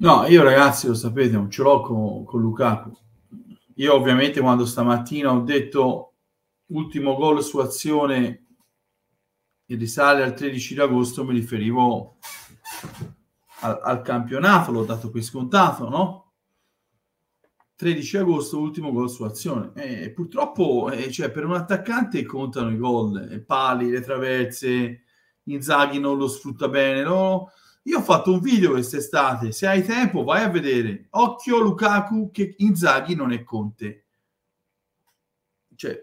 No, io ragazzi lo sapete, non ce l'ho con, con Lukaku. Io ovviamente quando stamattina ho detto ultimo gol su azione che risale al 13 di agosto mi riferivo al, al campionato, l'ho dato per scontato, no? 13 agosto, ultimo gol su azione. Eh, purtroppo eh, cioè, per un attaccante contano i gol, eh, pali, le traverse, Inzaghi non lo sfrutta bene, no? Io ho fatto un video quest'estate, se hai tempo vai a vedere. Occhio Lukaku che Inzaghi non è Conte. Cioè,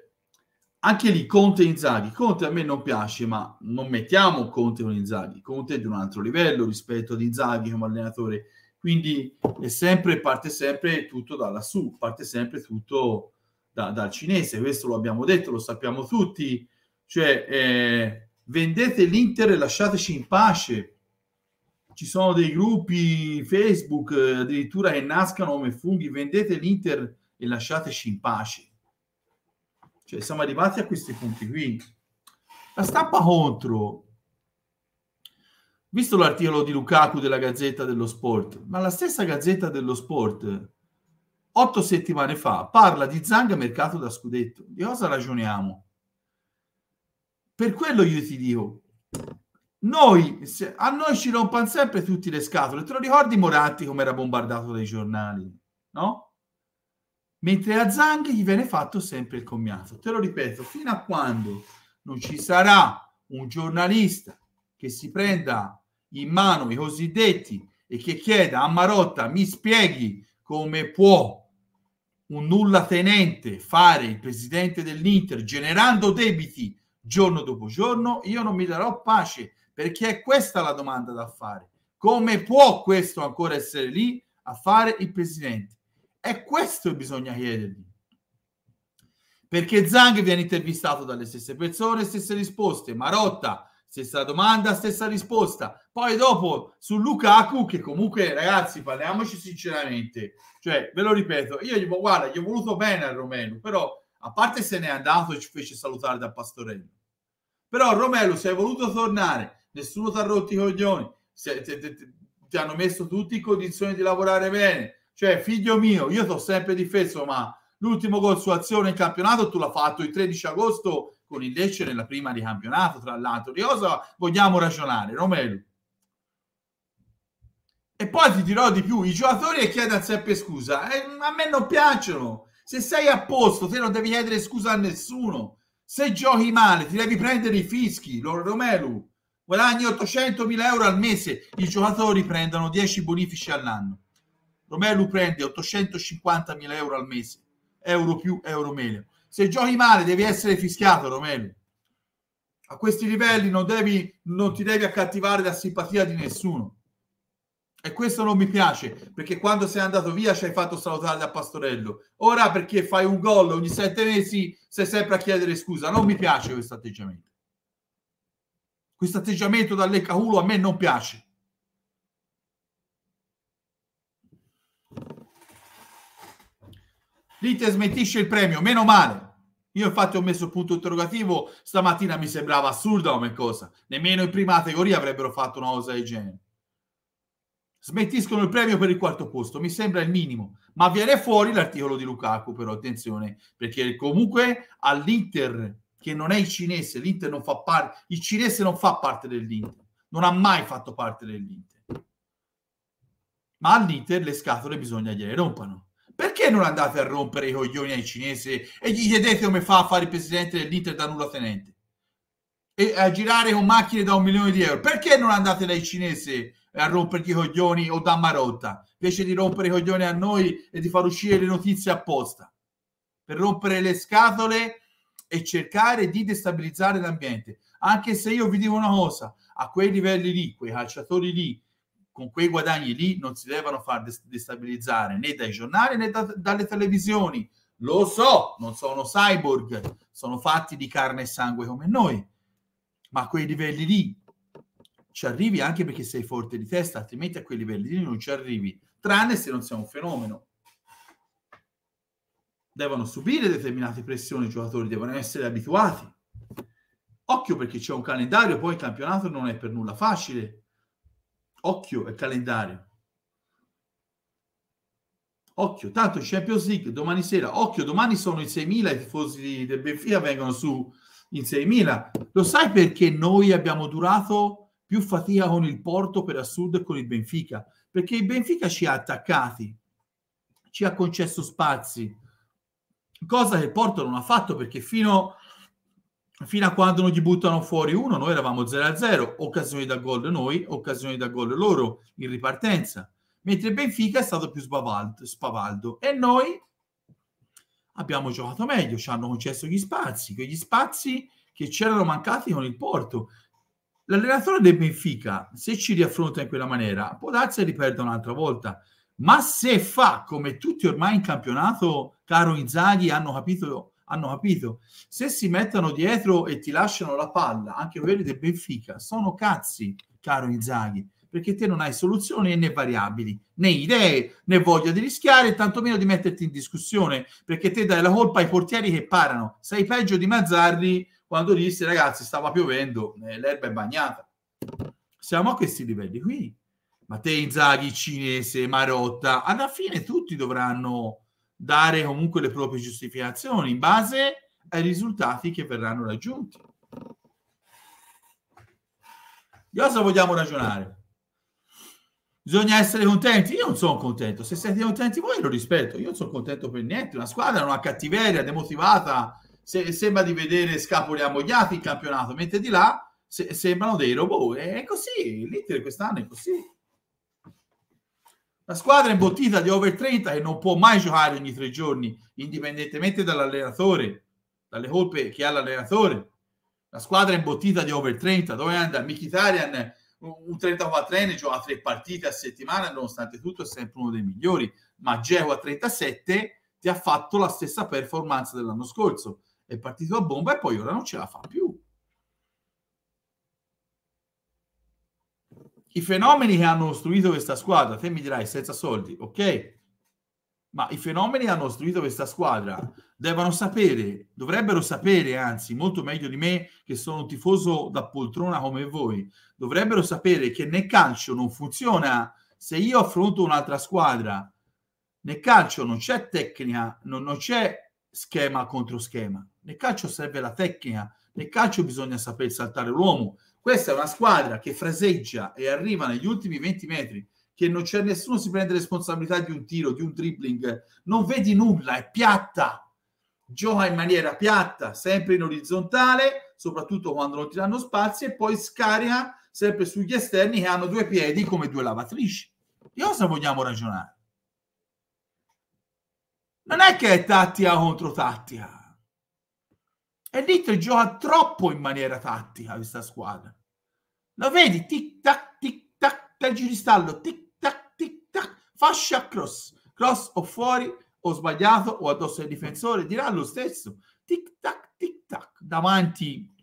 anche lì Conte e Inzaghi. Conte a me non piace, ma non mettiamo Conte con Inzaghi. Conte è di un altro livello rispetto ad Inzaghi come allenatore. Quindi è sempre, parte sempre tutto da lassù, parte sempre tutto da, dal cinese. Questo lo abbiamo detto, lo sappiamo tutti. Cioè, eh, vendete l'Inter e lasciateci in pace ci sono dei gruppi Facebook eh, addirittura che nascano come funghi, vendete l'Inter e lasciateci in pace. Cioè siamo arrivati a questi punti qui. La stampa contro, visto l'articolo di Lukaku della Gazzetta dello Sport, ma la stessa Gazzetta dello Sport otto settimane fa parla di Zanga mercato da scudetto. Di cosa ragioniamo? Per quello io ti dico, noi, se, a noi ci rompono sempre tutte le scatole. Te lo ricordi Moratti come era bombardato dai giornali, no? Mentre a Zang gli viene fatto sempre il commiato. Te lo ripeto, fino a quando non ci sarà un giornalista che si prenda in mano i cosiddetti e che chieda a Marotta mi spieghi come può un nulla tenente fare il presidente dell'Inter generando debiti giorno dopo giorno, io non mi darò pace perché è questa la domanda da fare. Come può questo ancora essere lì a fare il presidente? È questo che bisogna chiedergli. Perché Zang viene intervistato dalle stesse persone, stesse risposte. Marotta, stessa domanda, stessa risposta. Poi dopo su Lukaku, che comunque ragazzi, parliamoci sinceramente. Cioè, ve lo ripeto, io gli, guarda, gli ho voluto bene a Romelu, però a parte se n'è andato e ci fece salutare da Pastorello. Però Romelu, se hai voluto tornare nessuno ti ha rotto i coglioni, se, te, te, te, ti hanno messo tutti in condizioni di lavorare bene. Cioè, figlio mio, io ti ho sempre difeso, ma l'ultimo gol su azione in campionato tu l'ha fatto il 13 agosto con il Lecce nella prima di campionato, tra l'altro. Di cosa vogliamo ragionare, Romelu? E poi ti dirò di più, i giocatori che chiedono sempre scusa, eh, a me non piacciono. Se sei a posto, te non devi chiedere scusa a nessuno. Se giochi male, ti devi prendere i fischi, Romelu guadagni 800.000 euro al mese, i giocatori prendono 10 bonifici all'anno. Romelu prende 850.000 euro al mese, euro più, euro meno. Se giochi male devi essere fischiato, Romelu. A questi livelli non, devi, non ti devi accattivare la simpatia di nessuno. E questo non mi piace, perché quando sei andato via ci hai fatto salutare da Pastorello. Ora perché fai un gol ogni sette mesi sei sempre a chiedere scusa. Non mi piace questo atteggiamento. Questo atteggiamento dalle leccahulo a me non piace. L'Inter smentisce il premio, meno male. Io infatti ho messo il punto interrogativo, stamattina mi sembrava assurda come cosa. Nemmeno in prima categoria avrebbero fatto una cosa del genere. Smettiscono il premio per il quarto posto, mi sembra il minimo. Ma viene fuori l'articolo di Lukaku, però attenzione, perché comunque all'Inter che non è il cinese, l'Inter non fa parte, il cinese non fa parte dell'Inter, non ha mai fatto parte dell'Inter. Ma all'Inter le scatole bisogna gliele rompano. Perché non andate a rompere i coglioni ai cinesi e gli chiedete come fa a fare il presidente dell'Inter da nulla tenente? E a girare con macchine da un milione di euro? Perché non andate dai cinesi a rompergli i coglioni o da Marotta, invece di rompere i coglioni a noi e di far uscire le notizie apposta? Per rompere le scatole e cercare di destabilizzare l'ambiente. Anche se io vi dico una cosa, a quei livelli lì, quei calciatori lì, con quei guadagni lì, non si devono far destabilizzare né dai giornali né da, dalle televisioni. Lo so, non sono cyborg, sono fatti di carne e sangue come noi, ma a quei livelli lì ci arrivi anche perché sei forte di testa, altrimenti a quei livelli lì non ci arrivi, tranne se non sei un fenomeno devono subire determinate pressioni i giocatori, devono essere abituati. Occhio perché c'è un calendario, poi il campionato non è per nulla facile. Occhio il calendario. Occhio, tanto il Champions League domani sera, occhio, domani sono i 6.000, i tifosi del Benfica vengono su in 6.000. Lo sai perché noi abbiamo durato più fatica con il Porto per assurdo e con il Benfica? Perché il Benfica ci ha attaccati, ci ha concesso spazi, cosa che Porto non ha fatto perché fino, fino a quando non gli buttano fuori uno, noi eravamo 0-0, occasioni da gol noi, occasioni da gol loro in ripartenza, mentre Benfica è stato più spavaldo, spavaldo. e noi abbiamo giocato meglio, ci hanno concesso gli spazi, quegli spazi che c'erano mancati con il Porto. L'allenatore del Benfica, se ci riaffronta in quella maniera, può darsi riperda un'altra volta. Ma se fa come tutti ormai in campionato, caro Inzaghi, hanno capito, hanno capito, se si mettono dietro e ti lasciano la palla, anche quelli del Benfica, sono cazzi, caro Inzaghi, perché te non hai soluzioni né variabili, né idee, né voglia di rischiare, tantomeno di metterti in discussione, perché te dai la colpa ai portieri che parano. Sei peggio di Mazzarri quando disse, ragazzi, stava piovendo, eh, l'erba è bagnata. Siamo a questi livelli qui Matteo Inzaghi, Cinese, Marotta, alla fine tutti dovranno dare comunque le proprie giustificazioni in base ai risultati che verranno raggiunti. Di cosa vogliamo ragionare? Bisogna essere contenti. Io non sono contento. Se siete contenti voi lo rispetto. Io non sono contento per niente. Una squadra non ha cattiveria, demotivata. Se, sembra di vedere scapoli ammogliati in campionato, mentre di là se, sembrano dei robot. È così. L'Inter quest'anno è così. La squadra imbottita di over 30 che non può mai giocare ogni tre giorni, indipendentemente dall'allenatore, dalle colpe che ha l'allenatore. La squadra imbottita di over 30, dove anda? Mkhitaryan, un 34enne, gioca tre partite a settimana, nonostante tutto è sempre uno dei migliori, ma Geo a 37 ti ha fatto la stessa performance dell'anno scorso. È partito a bomba e poi ora non ce la fa più. i fenomeni che hanno costruito questa squadra, te mi dirai senza soldi, ok? Ma i fenomeni che hanno costruito questa squadra devono sapere, dovrebbero sapere, anzi, molto meglio di me, che sono un tifoso da poltrona come voi, dovrebbero sapere che nel calcio non funziona se io affronto un'altra squadra. Nel calcio non c'è tecnica, non, non c'è schema contro schema. Nel calcio serve la tecnica, nel calcio bisogna saper saltare l'uomo, questa è una squadra che fraseggia e arriva negli ultimi 20 metri, che non c'è nessuno si prende responsabilità di un tiro, di un dribbling, non vedi nulla, è piatta, gioca in maniera piatta, sempre in orizzontale, soprattutto quando non ti danno spazi, e poi scarica sempre sugli esterni che hanno due piedi come due lavatrici. Di cosa vogliamo ragionare? Non è che è tattica contro tattica e Little gioca troppo in maniera tattica questa squadra. Lo vedi? Tic tac, tic tac, dal giristallo, tic tac, tic tac, fascia cross, cross o fuori o sbagliato o addosso al difensore, dirà lo stesso. Tic tac, tic tac, davanti,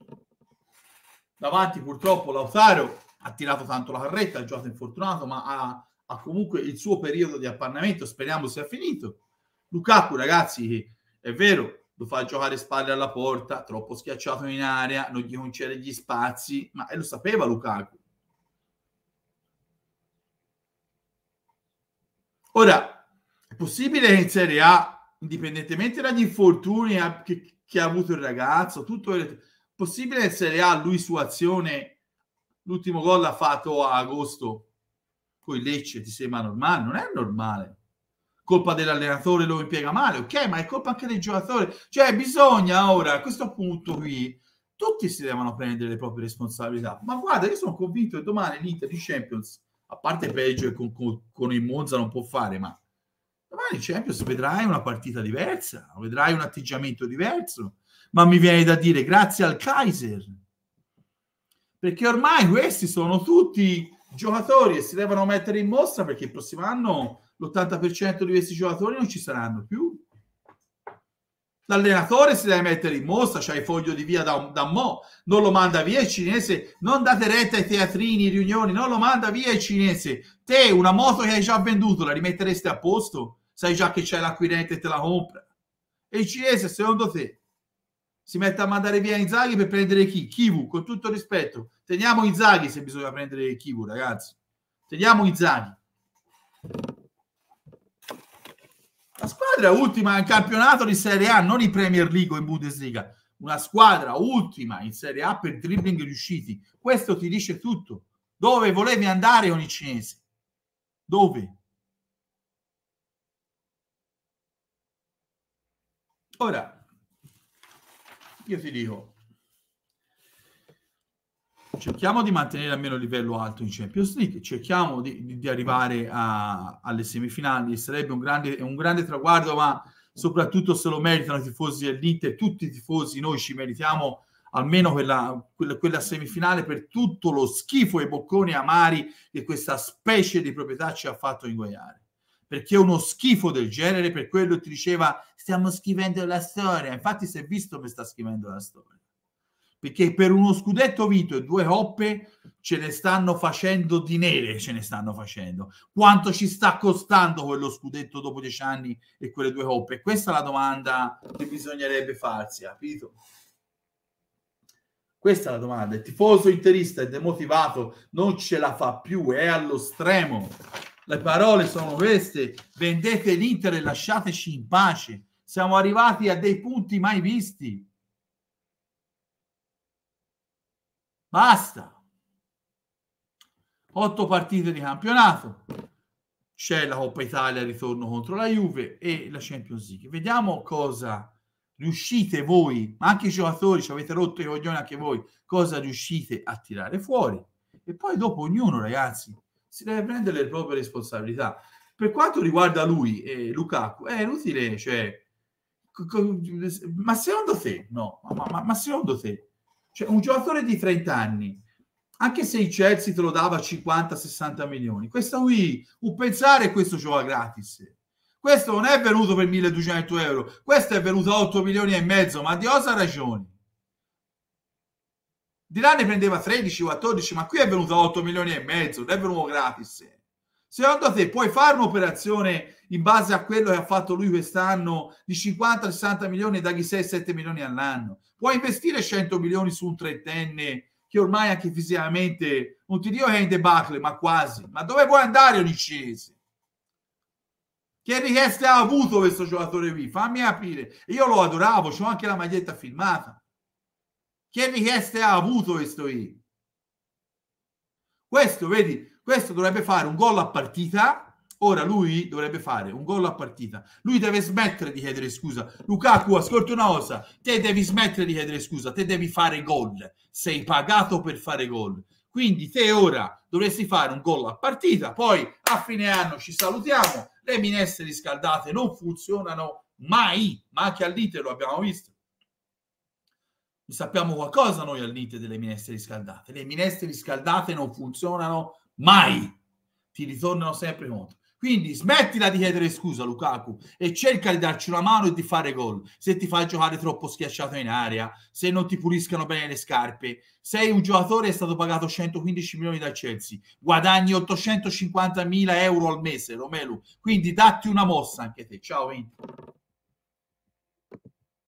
davanti purtroppo Lautaro ha tirato tanto la carretta, ha giocato infortunato, ma ha, ha comunque il suo periodo di appannamento, speriamo sia finito. Lukaku, ragazzi, è vero, lo fa giocare spalle alla porta, troppo schiacciato in area, non gli concede gli spazi, ma lo sapeva Lukaku. Ora, è possibile che in Serie A, indipendentemente dagli infortuni che, che ha avuto il ragazzo, tutto il... possibile che in Serie A lui su azione, l'ultimo gol l'ha fatto a agosto, poi Lecce ti sembra normale? Non è normale colpa dell'allenatore lo impiega male, ok, ma è colpa anche del giocatore. Cioè, bisogna ora, a questo punto qui, tutti si devono prendere le proprie responsabilità. Ma guarda, io sono convinto che domani l'Inter di Champions, a parte peggio che con, con, con, il Monza non può fare, ma domani in Champions vedrai una partita diversa, vedrai un atteggiamento diverso. Ma mi viene da dire grazie al Kaiser, perché ormai questi sono tutti giocatori e si devono mettere in mostra perché il prossimo anno l'80% di questi giocatori non ci saranno più. L'allenatore si deve mettere in mostra, c'è cioè il foglio di via da, da mo', non lo manda via il cinese, non date retta ai teatrini, riunioni, non lo manda via il cinese. Te una moto che hai già venduto la rimettereste a posto? Sai già che c'è l'acquirente e te la compra. E il cinese, secondo te, si mette a mandare via Inzaghi per prendere chi? Kivu, con tutto rispetto. Teniamo Inzaghi se bisogna prendere Kivu, ragazzi. Teniamo Inzaghi. La squadra ultima in campionato di Serie A, non in Premier League o in Bundesliga. Una squadra ultima in Serie A per dribbling riusciti. Questo ti dice tutto. Dove volevi andare ogni cinese? Dove? Ora, io ti dico, cerchiamo di mantenere almeno il livello alto in Champions League, cerchiamo di, di, di arrivare a, alle semifinali, sarebbe un grande, un grande, traguardo, ma soprattutto se lo meritano i tifosi dell'Inter, tutti i tifosi, noi ci meritiamo almeno quella, quella, quella semifinale per tutto lo schifo e bocconi amari che questa specie di proprietà ci ha fatto ingoiare. Perché uno schifo del genere, per quello ti diceva stiamo scrivendo la storia, infatti si è visto come sta scrivendo la storia perché per uno scudetto vinto e due coppe ce ne stanno facendo di nere, ce ne stanno facendo. Quanto ci sta costando quello scudetto dopo dieci anni e quelle due coppe? Questa è la domanda che bisognerebbe farsi, capito? Ah, Questa è la domanda. Il tifoso interista è demotivato, non ce la fa più, è allo stremo. Le parole sono queste, vendete l'Inter e lasciateci in pace. Siamo arrivati a dei punti mai visti Basta. Otto partite di campionato. C'è la Coppa Italia, ritorno contro la Juve e la Champions League. Vediamo cosa riuscite voi, ma anche i giocatori, ci avete rotto i coglioni anche voi, cosa riuscite a tirare fuori. E poi dopo ognuno, ragazzi, si deve prendere le proprie responsabilità. Per quanto riguarda lui e eh, Lukaku, è inutile, cioè, ma secondo te, no, ma, ma, ma secondo te, cioè, un giocatore di 30 anni, anche se il Chelsea te lo dava 50-60 milioni, questa qui, un pensare questo gioca gratis. Questo non è venuto per 1200 euro, questo è venuto a 8 milioni e mezzo, ma di osa ragioni? Di là ne prendeva 13, 14, ma qui è venuto a 8 milioni e mezzo, non è venuto gratis. Secondo te puoi fare un'operazione in base a quello che ha fatto lui quest'anno di 50-60 milioni e dagli 6-7 milioni all'anno? Puoi investire 100 milioni su un trentenne che ormai anche fisicamente non ti dico che è in debacle, ma quasi. Ma dove vuoi andare ogni cinese? Che richieste ha avuto questo giocatore qui? Fammi capire. Io lo adoravo, c'ho anche la maglietta filmata. Che richieste ha avuto questo qui? Questo, vedi, questo dovrebbe fare un gol a partita. Ora lui dovrebbe fare un gol a partita. Lui deve smettere di chiedere scusa. Lukaku, ascolta una cosa. Te devi smettere di chiedere scusa. Te devi fare gol. Sei pagato per fare gol. Quindi te ora dovresti fare un gol a partita. Poi a fine anno ci salutiamo. Le minestre riscaldate non funzionano mai. Ma anche all'Inter lo abbiamo visto sappiamo qualcosa noi al limite delle minestre riscaldate. Le minestre riscaldate non funzionano mai ti ritornano sempre contro. Quindi smettila di chiedere scusa, Lukaku, e cerca di darci una mano e di fare gol. Se ti fa giocare troppo schiacciato in area, se non ti puliscano bene le scarpe, sei un giocatore che è stato pagato 115 milioni dal Chelsea, guadagni 850 mila euro al mese, Romelu. Quindi datti una mossa anche te. Ciao, Inter.